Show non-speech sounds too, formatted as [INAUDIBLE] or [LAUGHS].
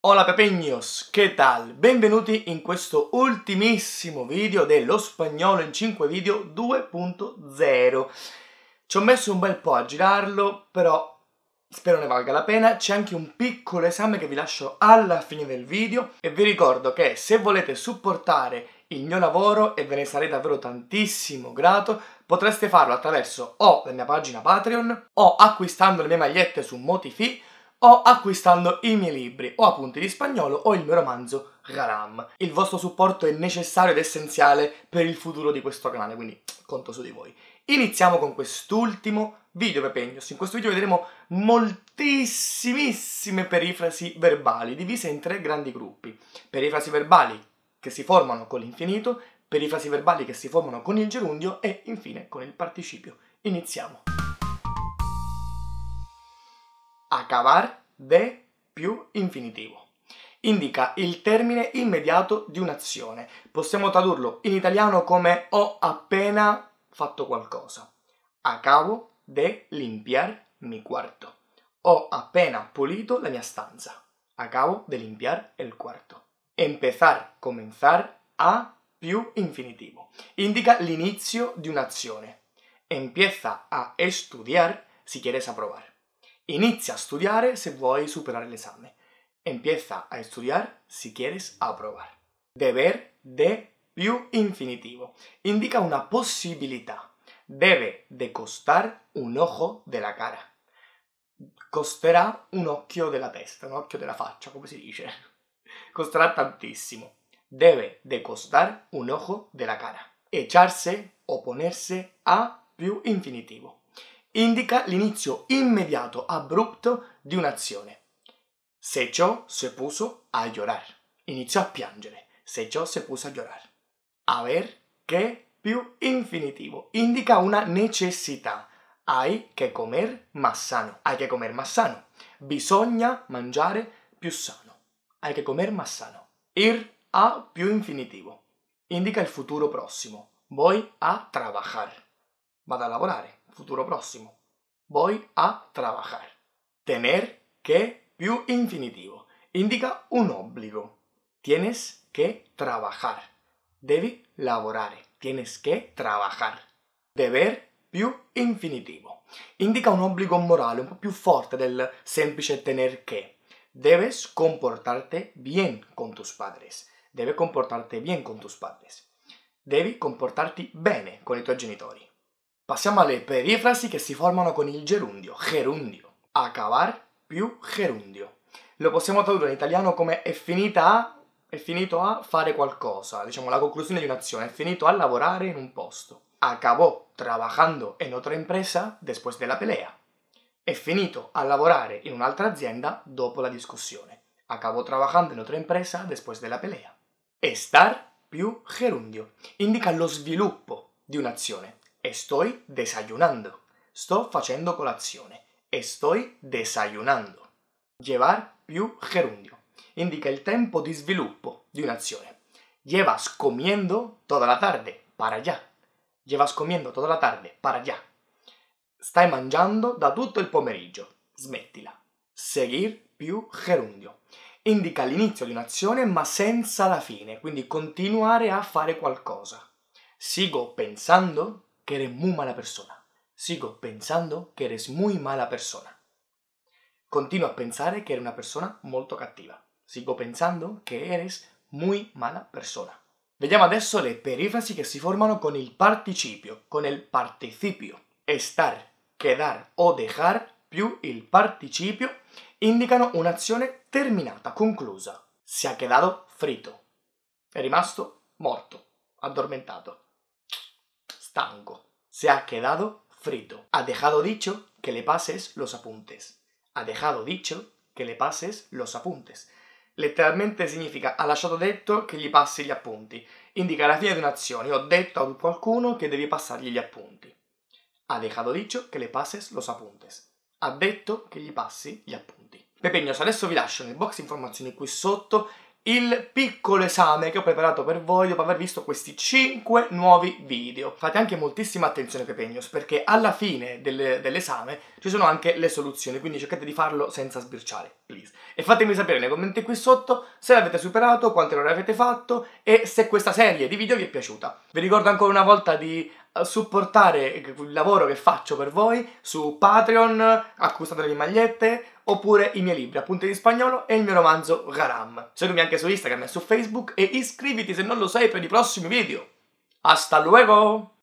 Hola pepeños, che tal? Benvenuti in questo ultimissimo video dello spagnolo in 5 video 2.0 Ci ho messo un bel po' a girarlo, però spero ne valga la pena C'è anche un piccolo esame che vi lascio alla fine del video E vi ricordo che se volete supportare il mio lavoro e ve ne sarei davvero tantissimo grato, potreste farlo attraverso o la mia pagina Patreon o acquistando le mie magliette su Motifi o acquistando i miei libri, o appunti di spagnolo o il mio romanzo Raram. Il vostro supporto è necessario ed essenziale per il futuro di questo canale, quindi conto su di voi. Iniziamo con quest'ultimo video Pepegnos. In questo video vedremo moltissimissime perifrasi verbali, divise in tre grandi gruppi. Perifrasi verbali che si formano con l'infinito, perifrasi verbali che si formano con il gerundio e infine con il participio. Iniziamo! acabar de più infinitivo. Indica il termine immediato di un'azione. Possiamo tradurlo in italiano come ho appena fatto qualcosa. Acabo de limpiar mi quarto. Ho appena pulito la mia stanza. Acabo de limpiar el cuarto. Empezar, comenzar a più infinitivo. Indica l'inizio di un'azione. Empieza a estudiar si quieres aprobar. Inicia a estudiar se vuoi superar el examen. Empieza a estudiar si quieres aprobar. Deber de più infinitivo. Indica una posibilidad. Debe de costar un ojo de la cara. Costará un occhio la testa, un de la faccia, como se dice. [LAUGHS] Costará tantísimo. Debe de costar un ojo de la cara. Echarse, o ponerse a più infinitivo. indica l'inizio immediato, abrupto di un'azione. Se ciò se puso a llorar. Iniziò a piangere. Se ciò se puso a llorar. Aver che più infinitivo. Indica una necessità. Hai che comer más sano. Hai che comer más sano. Bisogna mangiare più sano. Hai che comer más sano. Ir a più infinitivo. Indica il futuro prossimo. Voy a trabajar vada a lavorare, futuro prossimo. Voy a trabajar. Tener que più infinitivo. Indica un obbligo. Tienes que trabajar. Devi lavorare. Tienes que trabajar. Deber più infinitivo. Indica un obbligo morale un po' più forte del semplice tener que. Debes comportarte bien con tus padres. Deve comportarte bien con tus padres. Devi comportarti bene con i tuoi genitori. Passiamo alle perifrasi che si formano con il gerundio, gerundio. Acabar più gerundio. Lo possiamo tradurre in italiano come è finita a è finito a fare qualcosa, diciamo la conclusione di un'azione, è finito a lavorare in un posto. Acabó trabajando en otra empresa después de la pelea. È finito a lavorare in un'altra azienda dopo la discussione. Acabó trabajando en otra empresa después de la pelea. Estar più gerundio indica lo sviluppo di un'azione sto desayunando. Sto facendo colazione. sto desayunando. Llevar più gerundio. Indica il tempo di sviluppo di un'azione. Llevas comiendo tutta la tarde para allá. Llevas comiendo toda la tarde para allá. Stai mangiando da tutto il pomeriggio. Smettila. Seguir più gerundio. Indica l'inizio di un'azione ma senza la fine, quindi continuare a fare qualcosa. Sigo pensando que eres muy mala persona. Sigo pensando que eres muy mala persona. Continuo a pensare che eri una persona molto cattiva. Sigo pensando che eres muy mala persona. Vediamo adesso le perifrasi che si formano con il participio, con il participio. Estar, quedar o dejar più il participio indicano un'azione terminata, conclusa. Se ha quedato frito. È rimasto morto, addormentato, stanco. se ha quedado frito. Ha dejado dicho que le pases los apuntes. Ha dejado dicho que le pases los apuntes. literalmente significa ha lasciato detto que gli passi gli appunti. Indica la de una acción Ho detto a qualcuno que devi pasarle gli appunti. Ha dejado dicho que le pases los apuntes. Ha detto che gli passi gli appunti. Pepeños, adesso vi lascio el box informazioni qui sotto il piccolo esame che ho preparato per voi dopo aver visto questi 5 nuovi video. Fate anche moltissima attenzione Pepegnos perché alla fine del, dell'esame ci sono anche le soluzioni, quindi cercate di farlo senza sbirciare, please. E fatemi sapere nei commenti qui sotto se l'avete superato, quante ore avete fatto e se questa serie di video vi è piaciuta. Vi ricordo ancora una volta di supportare il lavoro che faccio per voi su Patreon, acquistate le magliette, oppure i miei libri, appunti di spagnolo e il mio romanzo Garam. Seguimi anche su Instagram e su Facebook e iscriviti se non lo sei per i prossimi video. Hasta luego!